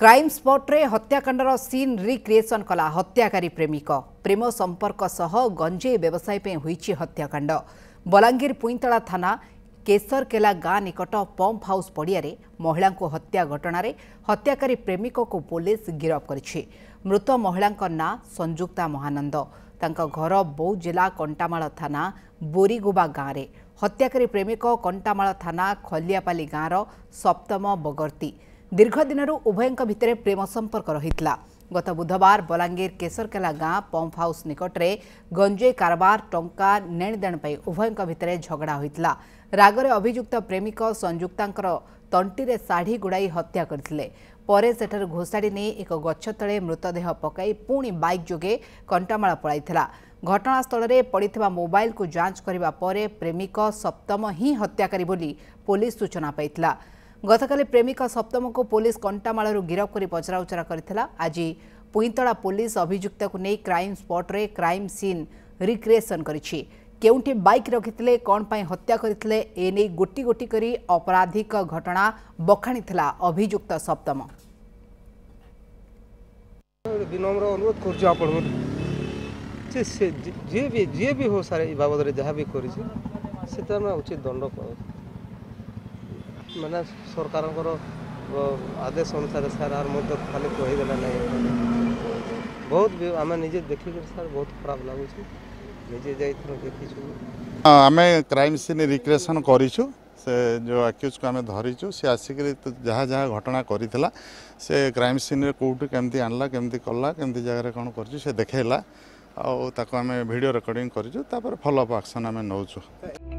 crime ସ୍ପଟ୍ରେ ହତ୍ୟାକାଣ୍ଡର scene recreation କଲା ହତ୍ୟାକାରୀ ପ୍ରେମିକ ପ୍ରେମ ସମ୍ପର୍କ ସହ ଗଞ୍ଜେଇ ବ୍ୟବସାୟ ପାଇଁ ହୋଇଛି ହତ୍ୟାକାଣ୍ଡ ବଲାଙ୍ଗୀର ପୁଇନ୍ତଳା ଥାନା କେଶରକେଲା ଗାଁ ନିକଟ ପମ୍ପ ହାଉସ୍ ପଡ଼ିଆରେ ମହିଳାଙ୍କୁ ହତ୍ୟା ଘଟଣାରେ ହତ୍ୟାକାରୀ ପ୍ରେମିକକୁ ପୋଲିସ ଗିରଫ କରିଛି ମୃତ ମହିଳାଙ୍କ ନାଁ ସଂଯୁକ୍ତା ମହାନନ୍ଦ ତାଙ୍କ ଘର ବୌଦ୍ଧ ଜିଲ୍ଲା କଣ୍ଟାମାଳ ଥାନା ବୋରିଗୁବା ଗାଁରେ ହତ୍ୟାକାରୀ ପ୍ରେମିକ କଣ୍ଟାମାଳ ଥାନା ଖଲିଆପାଲି ଗାଁର ସପ୍ତମ ବଗର୍ତ୍ତୀ ଦୀର୍ଘ ଦିନରୁ ଉଭୟଙ୍କ ଭିତରେ ପ୍ରେମ ସମ୍ପର୍କ ରହିଥିଲା ଗତ ବୁଧବାର ବଲାଙ୍ଗୀର କେଶରକେଲା ଗାଁ ପମ୍ପ ହାଉସ୍ ନିକଟରେ ଗଞ୍ଜେଇ କାରବାର ଟଙ୍କା ନେଣଦେଣ ପାଇଁ ଉଭୟଙ୍କ ଭିତରେ ଝଗଡ଼ା ହୋଇଥିଲା ରାଗରେ ଅଭିଯୁକ୍ତ ପ୍ରେମିକ ସଂଯୁକ୍ତାଙ୍କର ତଣ୍ଟିରେ ଶାଢ଼ୀ ଗୁଡ଼ାଇ ହତ୍ୟା କରିଥିଲେ ପରେ ସେଠାରୁ ଘୋଷାଡ଼ି ନେଇ ଏକ ଗଛ ତଳେ ମୃତଦେହ ପକାଇ ପୁଣି ବାଇକ୍ ଯୋଗେ କଣ୍ଟାମାଳ ପଳାଇଥିଲା ଘଟଣାସ୍ଥଳରେ ପଡ଼ିଥିବା ମୋବାଇଲକୁ ଯାଞ୍ଚ କରିବା ପରେ ପ୍ରେମିକ ସପ୍ତମ ହିଁ ହତ୍ୟାକାରୀ ବୋଲି ପୋଲିସ ସୂଚନା ପାଇଥିଲା গতকালি প্রেমিকা সপ্তমকু পুলিশ কণ্টামাড়ু গিরফ করে পচরাউচরা করে আজ পুইতলা পুলিশ অভিযুক্তকে নিয়ে ক্রাইম স্পট্রে ক্রাইম সিন রিক্রিয়েসন করেছে কেউটি বাইক রকিলে কণ পাই হত্যা করে এনে গোটি গোটি করে অপরাধিক ঘটনা বখাণি অভিযুক্ত সপ্তম বিনম্র অনুরোধ করছি আপনার যে সে যে বি যে বি হো স্যার এই বাবদরে যা বি করেছে সেটা উচিত দণ্ড পাওয়া ମାନେ ସରକାରଙ୍କର ଆଦେଶ ଅନୁସାରେ ସାର୍ ଆର୍ ମଧ୍ୟ ଖାଲି କହିଦେଲେ ନାହିଁ ବହୁତ ଆମେ ନିଜେ ଦେଖିକରି ସାର୍ ବହୁତ ଖରାପ ଲାଗୁଛି ନିଜେ ଯାଇଥିଲୁ ଦେଖିଛୁ ଆମେ କ୍ରାଇମ୍ ସିନ୍ ରିକ୍ରିଏସନ୍ କରିଛୁ ସେ ଯେଉଁ ଆକ୍ୟୁଜ୍କୁ ଆମେ ଧରିଛୁ ସେ ଆସିକରି ଯାହା ଯାହା ଘଟଣା କରିଥିଲା ସେ କ୍ରାଇମ୍ ସିନ୍ରେ କେଉଁଠୁ କେମିତି ଆଣିଲା କେମିତି କଲା କେମିତି ଜାଗାରେ କ'ଣ କରିଛୁ ସେ ଦେଖେଇଲା ଆଉ ତାକୁ ଆମେ ଭିଡ଼ିଓ ରେକର୍ଡ଼ିଂ କରିଛୁ ତାପରେ ଫଲୋଅପ୍ ଆକ୍ସନ୍ ଆମେ ନେଉଛୁ